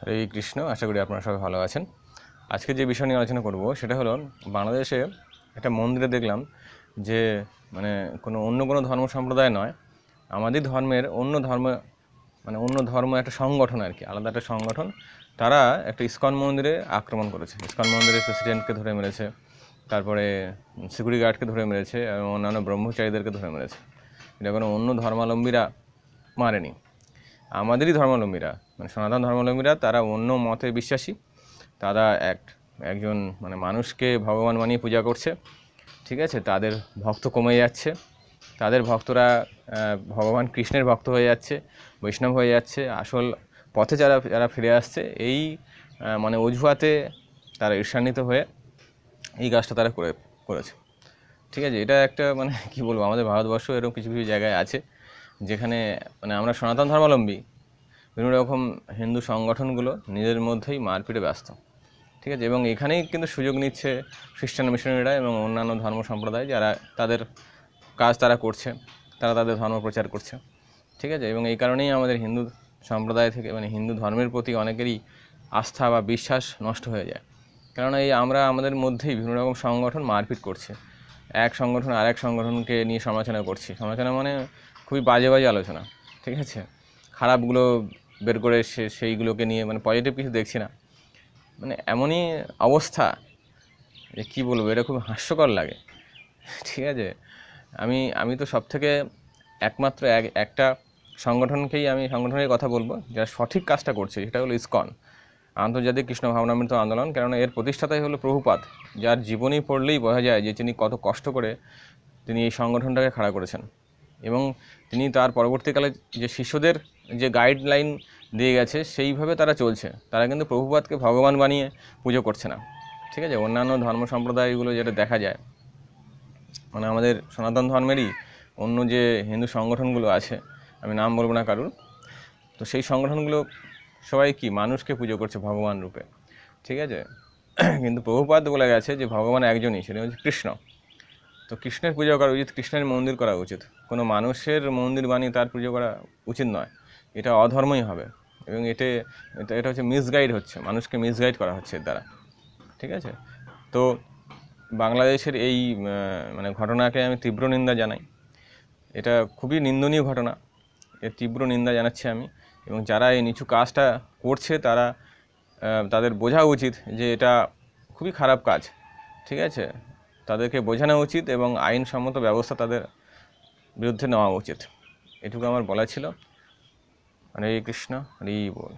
হরে কৃষ্ণ আশা করি আপনারা সবাই ভালো আছেন আজকে যে বিষয় নিয়ে আলোচনা করব সেটা হলো বাংলাদেশে একটা মন্দিরে দেখলাম যে মানে কোনো অন্য কোনো ধর্ম সম্প্রদায় নয় আমাদের ধর্মের অন্য ধর্ম মানে অন্য ধর্ম একটা সংগঠন আর কি আলাদা একটা সংগঠন তারা একটা ইস্কন মন্দিরে আক্রমণ করেছে ইস্কন মন্দিরের প্রেসিডেন্টকে ধরে মেরেছে তারপরে সিকিউরিটি গার্ডকে ধরে মেরেছে এবং অন্যান্য ব্রহ্মচারীদেরকে ধরে মেরেছে এটা কোনো অন্য ধর্মাবলম্বীরা মারেনি আমাদেরই ধর্মাবলম্বীরা মানে সনাতন ধর্মাবলম্বীরা তারা অন্য মতে বিশ্বাসী তারা এক একজন মানে মানুষকে ভগবান মানিয়ে পূজা করছে ঠিক আছে তাদের ভক্ত কমে যাচ্ছে তাদের ভক্তরা ভগবান কৃষ্ণের ভক্ত হয়ে যাচ্ছে বৈষ্ণব হয়ে যাচ্ছে আসল পথে যারা যারা ফিরে আসছে এই মানে অজুহাতে তারা ঈর্ষান্বিত হয়ে এই কাজটা তারা করে করেছে ঠিক আছে এটা একটা মানে কি বলবো আমাদের ভারতবর্ষ এরকম কিছু কিছু জায়গায় আছে যেখানে মানে আমরা সনাতন ধর্মাবলম্বী বিভিন্ন রকম হিন্দু সংগঠনগুলো নিজের মধ্যেই মারপিটে ব্যস্ত ঠিক আছে এবং এখানেই কিন্তু সুযোগ নিচ্ছে খ্রিস্টান মিশনারিরা এবং অন্যান্য ধর্ম সম্প্রদায় যারা তাদের কাজ তারা করছে তারা তাদের ধর্ম প্রচার করছে ঠিক আছে এবং এই কারণেই আমাদের হিন্দু সম্প্রদায় থেকে মানে হিন্দু ধর্মের প্রতি অনেকেরই আস্থা বা বিশ্বাস নষ্ট হয়ে যায় কেননা এই আমরা আমাদের মধ্যেই বিভিন্ন রকম সংগঠন মারপিট করছে এক সংগঠন আর এক সংগঠনকে নিয়ে সমালোচনা করছি সমালোচনা মানে খুবই বাজে বাজে আলোচনা ঠিক আছে খারাপগুলো বের করে সে সেইগুলোকে নিয়ে মানে পজিটিভ কিছু দেখছি না মানে এমনই অবস্থা যে কী বলবো এটা খুব হাস্যকর লাগে ঠিক আছে আমি আমি তো সব থেকে একমাত্র এক একটা সংগঠনকেই আমি সংগঠনের কথা বলবো যারা সঠিক কাজটা করছে সেটা হলো ইসকন আন্তর্জাতিক কৃষ্ণ ভাবনামৃত আন্দোলন কেননা এর প্রতিষ্ঠাতাই হলো প্রভুপাত যার জীবনী পড়লেই বোঝা যায় যে তিনি কত কষ্ট করে তিনি এই সংগঠনটাকে খাড়া করেছেন এবং তিনি তার পরবর্তীকালে যে শিষ্যদের যে গাইডলাইন দিয়ে গেছে সেইভাবে তারা চলছে তারা কিন্তু প্রভুপাতকে ভগবান বানিয়ে পুজো করছে না ঠিক আছে অন্যান্য ধর্ম সম্প্রদায়গুলো যেটা দেখা যায় মানে আমাদের সনাতন ধর্মেরই অন্য যে হিন্দু সংগঠনগুলো আছে আমি নাম বলবো না কারুর তো সেই সংগঠনগুলো সবাই কি মানুষকে পুজো করছে ভগবান রূপে ঠিক আছে কিন্তু প্রভুপাদ বলে গেছে যে ভগবান একজনই সেটা হচ্ছে কৃষ্ণ তো কৃষ্ণের পুজো করা উচিত কৃষ্ণের মন্দির করা উচিত কোনো মানুষের মন্দির বানিয়ে তার পুজো করা উচিত নয় এটা অধর্মই হবে এবং এতে এটা এটা হচ্ছে মিসগাইড হচ্ছে মানুষকে মিসগাইড করা হচ্ছে এর দ্বারা ঠিক আছে তো বাংলাদেশের এই মানে ঘটনাকে আমি তীব্র নিন্দা জানাই এটা খুবই নিন্দনীয় ঘটনা এর তীব্র নিন্দা জানাচ্ছি আমি এবং যারা এই নিচু কাজটা করছে তারা তাদের বোঝা উচিত যে এটা খুবই খারাপ কাজ ঠিক আছে তাদেরকে বোঝানো উচিত এবং আইনসম্মত ব্যবস্থা তাদের বিরুদ্ধে নেওয়া উচিত এটুকু আমার বলা ছিল হরে কৃষ্ণ হরি বল